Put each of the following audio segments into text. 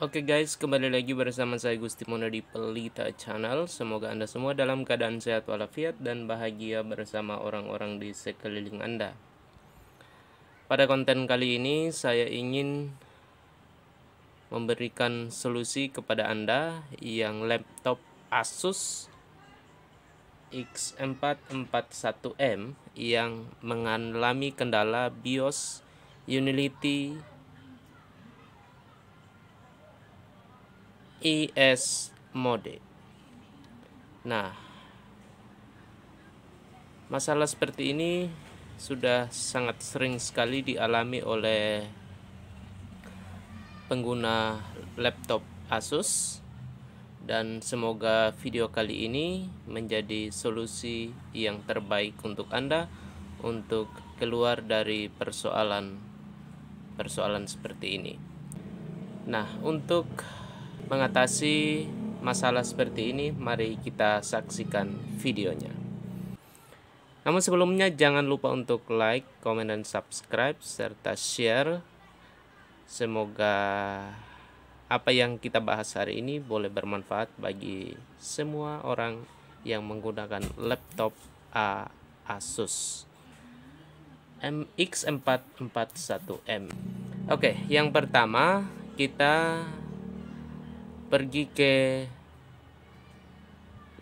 Oke okay guys, kembali lagi bersama saya Gusti Mono di Pelita Channel. Semoga Anda semua dalam keadaan sehat walafiat dan bahagia bersama orang-orang di sekeliling Anda. Pada konten kali ini saya ingin memberikan solusi kepada Anda yang laptop Asus X441M yang mengalami kendala BIOS Unity is mode. Nah, masalah seperti ini sudah sangat sering sekali dialami oleh pengguna laptop Asus dan semoga video kali ini menjadi solusi yang terbaik untuk Anda untuk keluar dari persoalan persoalan seperti ini. Nah, untuk mengatasi masalah seperti ini, mari kita saksikan videonya. Namun sebelumnya jangan lupa untuk like, komen, dan subscribe serta share. Semoga apa yang kita bahas hari ini boleh bermanfaat bagi semua orang yang menggunakan laptop Asus MX441M. Oke, yang pertama kita pergi ke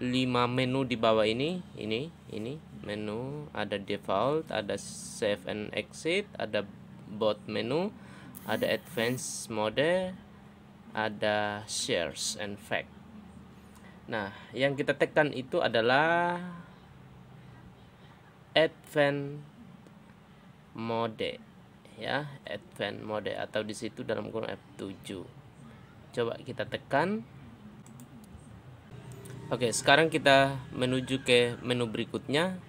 lima menu di bawah ini ini ini menu ada default ada save and exit ada bot menu ada advanced mode ada shares and fact nah yang kita tekan itu adalah advanced mode ya advanced mode atau disitu dalam kurung F7 coba kita tekan Oke sekarang kita menuju ke menu berikutnya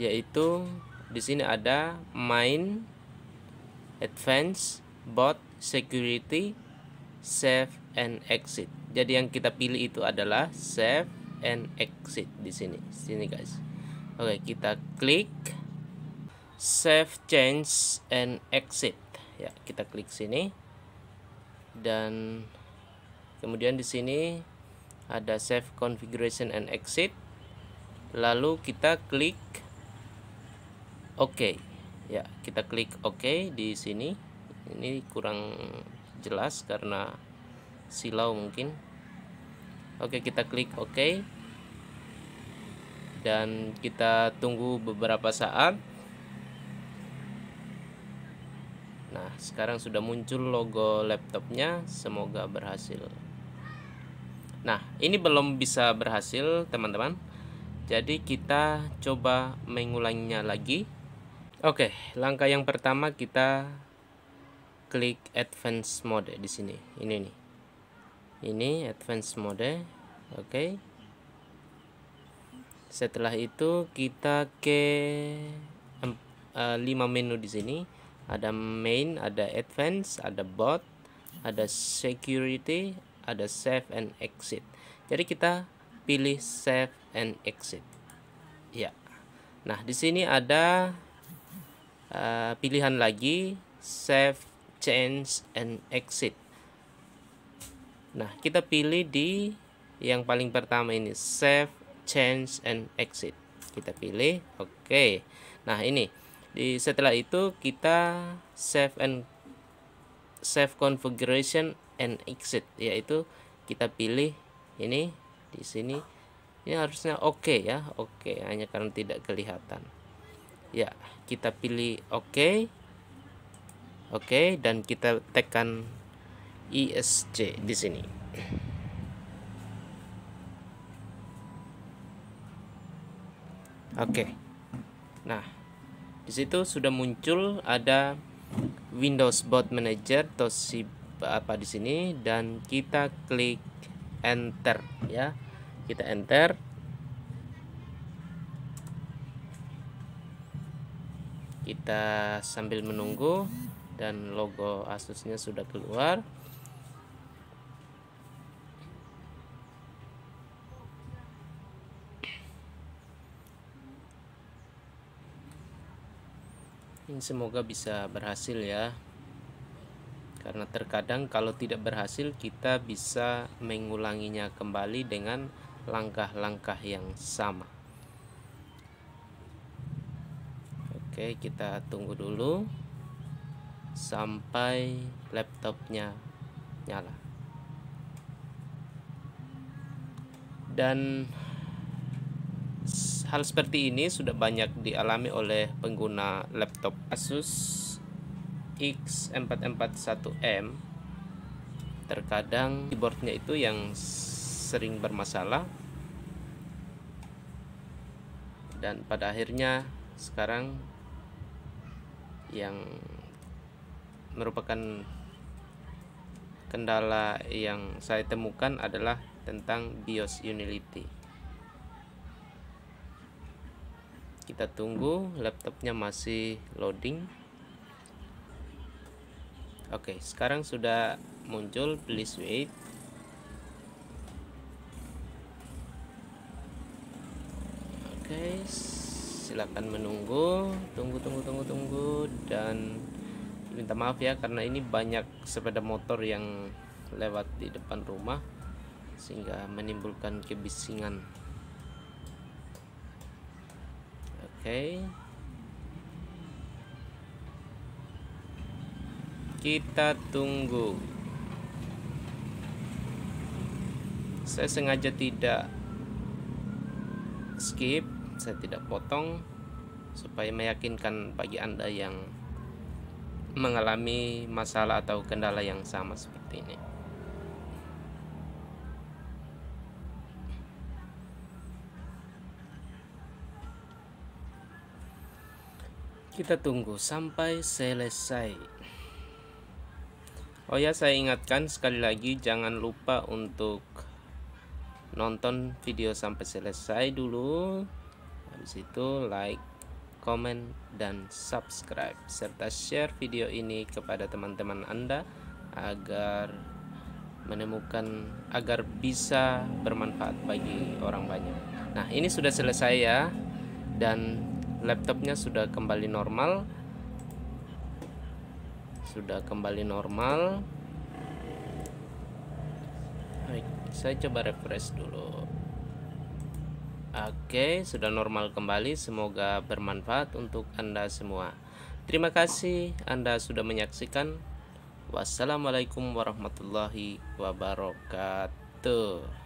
yaitu di sini ada main advance bot security save and exit jadi yang kita pilih itu adalah save and exit di sini sini guys Oke kita klik save change and exit ya kita klik sini dan kemudian di sini ada save configuration and exit lalu kita klik OK ya kita klik OK di sini ini kurang jelas karena silau mungkin Oke kita klik OK dan kita tunggu beberapa saat Nah, sekarang sudah muncul logo laptopnya. Semoga berhasil. Nah, ini belum bisa berhasil, teman-teman. Jadi, kita coba mengulanginya lagi. Oke, langkah yang pertama kita klik advance mode di sini. Ini nih. Ini advance mode. Oke. Setelah itu kita ke eh, lima 5 menu di sini ada main ada advance ada bot ada security ada save and exit jadi kita pilih save and exit ya nah di sini ada uh, pilihan lagi save change and exit nah kita pilih di yang paling pertama ini save change and exit kita pilih oke okay. nah ini di setelah itu kita save and save configuration and exit yaitu kita pilih ini di sini ini harusnya oke okay ya oke okay, hanya karena tidak kelihatan ya kita pilih oke okay. oke okay, dan kita tekan ISC e di sini oke okay. nah di situ sudah muncul ada Windows Boot Manager Toshiba apa di sini dan kita klik enter ya. Kita enter. Kita sambil menunggu dan logo Asusnya sudah keluar. ini semoga bisa berhasil ya karena terkadang kalau tidak berhasil kita bisa mengulanginya kembali dengan langkah-langkah yang sama oke kita tunggu dulu sampai laptopnya nyala dan Hal seperti ini sudah banyak dialami oleh pengguna laptop Asus X441M. Terkadang keyboardnya itu yang sering bermasalah dan pada akhirnya sekarang yang merupakan kendala yang saya temukan adalah tentang BIOS Unity. kita tunggu laptopnya masih loading oke sekarang sudah muncul please wait oke silakan menunggu tunggu tunggu tunggu tunggu dan minta maaf ya karena ini banyak sepeda motor yang lewat di depan rumah sehingga menimbulkan kebisingan okay. kita tunggu saya sengaja tidak skip saya tidak potong supaya meyakinkan bagi anda yang mengalami masalah atau kendala yang sama seperti ini Kita tunggu sampai selesai. Oh ya, saya ingatkan sekali lagi jangan lupa untuk nonton video sampai selesai dulu. Habis itu like, komen, dan subscribe serta share video ini kepada teman-teman Anda agar menemukan agar bisa bermanfaat bagi orang banyak. Nah, ini sudah selesai ya. Dan laptopnya sudah kembali normal sudah kembali normal Baik, saya coba refresh dulu Oke sudah normal kembali semoga bermanfaat untuk anda semua Terima kasih anda sudah menyaksikan Wassalamualaikum warahmatullahi wabarakatuh